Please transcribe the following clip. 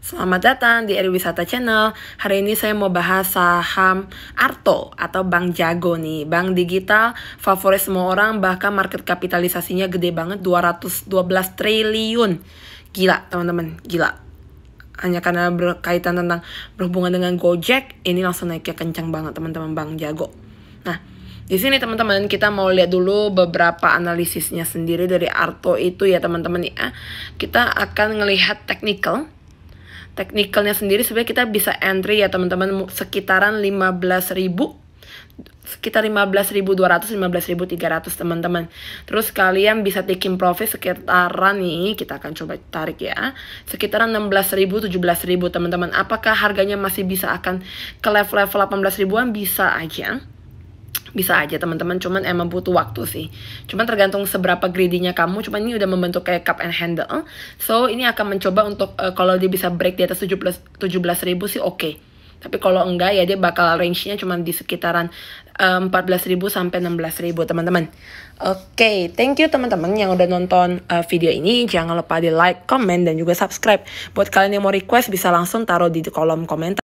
Selamat datang di Wisata Channel. Hari ini saya mau bahas saham Arto atau Bank Jago nih. Bank digital favorit semua orang bahkan market kapitalisasinya gede banget 212 triliun. Gila teman-teman, gila. Hanya karena berkaitan tentang berhubungan dengan Gojek, ini langsung naiknya kencang banget teman-teman Bank Jago. Nah, di sini teman-teman kita mau lihat dulu beberapa analisisnya sendiri dari Arto itu ya teman-teman ya. Kita akan melihat technical Teknikalnya sendiri sebenarnya kita bisa entry ya teman-teman sekitaran 15.000 sekitar 15.200 15.300 teman-teman. Terus kalian bisa taking profit sekitaran nih, kita akan coba tarik ya. Sekitaran 16.000 17.000 teman-teman. Apakah harganya masih bisa akan ke level-level 18.000-an bisa aja bisa aja teman-teman cuman emang butuh waktu sih cuman tergantung seberapa greedy kamu cuman ini udah membentuk kayak cup and handle so ini akan mencoba untuk uh, kalau dia bisa break di atas 17 17 ribu sih oke okay. tapi kalau enggak ya dia bakal range-nya cuman di sekitaran eh, empat belas ribu sampai enam belas ribu teman-teman oke okay, thank you teman-teman yang udah nonton uh, video ini jangan lupa di like comment dan juga subscribe buat kalian yang mau request bisa langsung taruh di kolom komentar